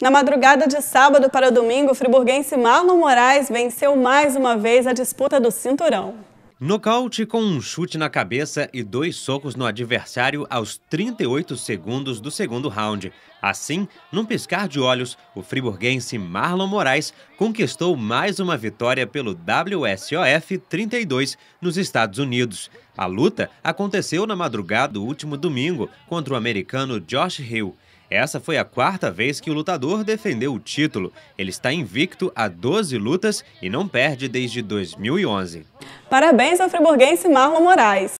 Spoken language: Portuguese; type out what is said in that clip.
Na madrugada de sábado para domingo, o friburguense Marlon Moraes venceu mais uma vez a disputa do cinturão. Nocaute com um chute na cabeça e dois socos no adversário aos 38 segundos do segundo round. Assim, num piscar de olhos, o friburguense Marlon Moraes conquistou mais uma vitória pelo WSOF 32 nos Estados Unidos. A luta aconteceu na madrugada do último domingo contra o americano Josh Hill. Essa foi a quarta vez que o lutador defendeu o título. Ele está invicto a 12 lutas e não perde desde 2011. Parabéns ao friburguense Marlon Moraes.